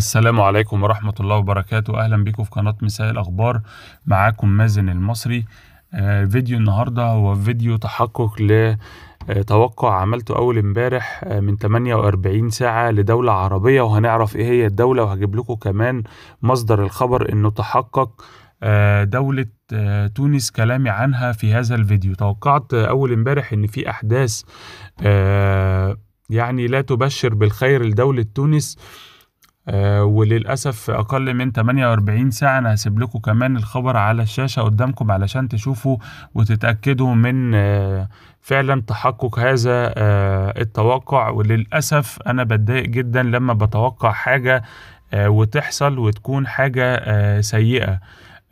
السلام عليكم ورحمة الله وبركاته أهلا بكم في قناة مساء الأخبار معاكم مازن المصري آه، فيديو النهاردة هو فيديو تحقق لتوقع آه، عملته أول امبارح آه، من 48 ساعة لدولة عربية وهنعرف إيه هي الدولة وهجيب لكم كمان مصدر الخبر إنه تحقق دولة تونس كلامي عنها في هذا الفيديو توقعت أول امبارح إن في أحداث يعني لا تبشر بالخير لدولة تونس آه وللأسف أقل من 48 ساعة أنا هسيب لكم كمان الخبر على الشاشة قدامكم علشان تشوفوا وتتأكدوا من آه فعلا تحقق هذا آه التوقع وللأسف أنا بتضايق جدا لما بتوقع حاجة آه، وتحصل وتكون حاجة آه، سيئة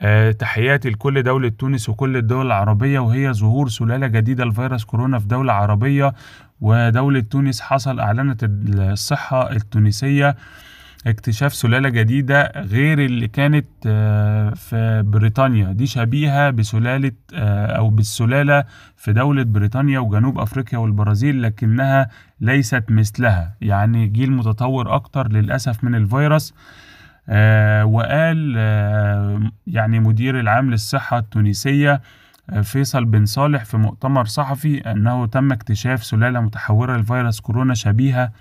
آه، تحياتي لكل دولة تونس وكل الدول العربية وهي ظهور سلالة جديدة لفيروس كورونا في دولة عربية ودولة تونس حصل أعلنت الصحة التونسية اكتشاف سلالة جديدة غير اللي كانت آه، في بريطانيا دي شبيهة بسلالة آه، أو بالسلالة في دولة بريطانيا وجنوب أفريقيا والبرازيل لكنها ليست مثلها يعني جيل متطور أكتر للأسف من الفيروس آه، وقال يعني مدير العام للصحة التونسية فيصل بن صالح في مؤتمر صحفي أنه تم اكتشاف سلالة متحورة لفيروس كورونا شبيهة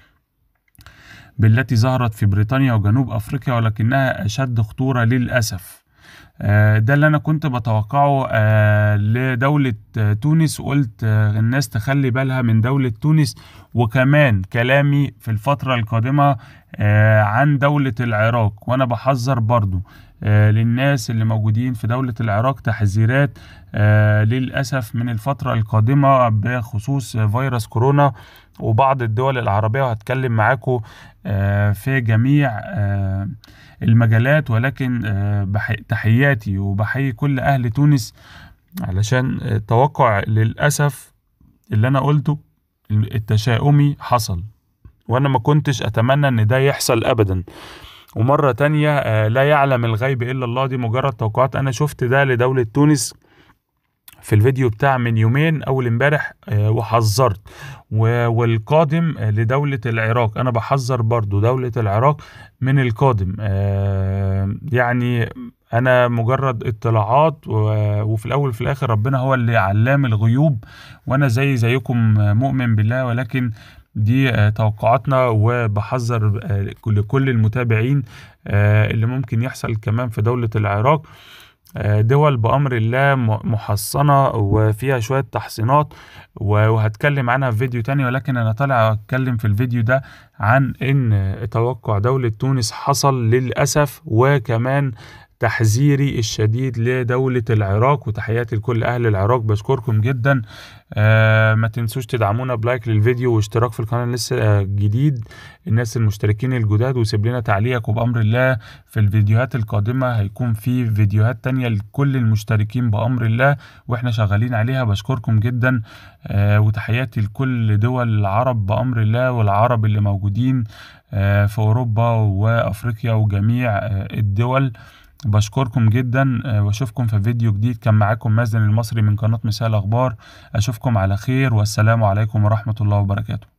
بالتي ظهرت في بريطانيا وجنوب أفريقيا ولكنها أشد خطورة للأسف آه، ده اللي انا كنت بتوقعه آه، لدولة آه، تونس قلت الناس تخلي بالها من دولة تونس وكمان كلامي في الفترة القادمة عن دولة العراق وانا بحذر برضو للناس اللي موجودين في دولة العراق تحذيرات للأسف من الفترة القادمة بخصوص فيروس كورونا وبعض الدول العربية وهتكلم معاكم في جميع المجالات ولكن تحيات تحياتي وبحيي كل أهل تونس علشان توقع للأسف اللي أنا قلته التشاؤمي حصل وأنا ما كنتش أتمنى إن ده يحصل أبدا ومرة تانية آه، لا يعلم الغيب إلا الله دي مجرد توقعات أنا شفت ده لدولة تونس في الفيديو بتاع من يومين اول امبارح آه، وحذرت والقادم آه، لدولة العراق انا بحذر برضو دولة العراق من القادم يعني انا مجرد اطلاعات وفي الاول وفي الاخر ربنا هو اللي علام الغيوب وانا زي زيكم مؤمن بالله ولكن دي آه، توقعاتنا وبحذر آه، لكل المتابعين آه، اللي ممكن يحصل كمان في دولة العراق دول بأمر الله محصنة وفيها شوية تحصينات وهتكلم عنها في فيديو تاني ولكن أنا طالع أتكلم في الفيديو ده عن إن توقع دولة تونس حصل للأسف وكمان تحذيري الشديد لدولة العراق وتحياتي لكل أهل العراق بشكركم جدا آه ما تنسوش تدعمونا بلايك للفيديو واشتراك في القناة لسه جديد الناس المشتركين الجداد وسيب لنا تعليق وبأمر الله في الفيديوهات القادمة هيكون في فيديوهات تانية لكل المشتركين بأمر الله وإحنا شغالين عليها بشكركم جدا آه وتحياتي لكل دول العرب بأمر الله والعرب اللي موجودين آه في أوروبا وأفريقيا وجميع آه، الدول بشكركم جدا آه، واشوفكم في فيديو جديد كان معاكم مازن المصري من قناة مساء الأخبار اشوفكم على خير والسلام عليكم ورحمة الله وبركاته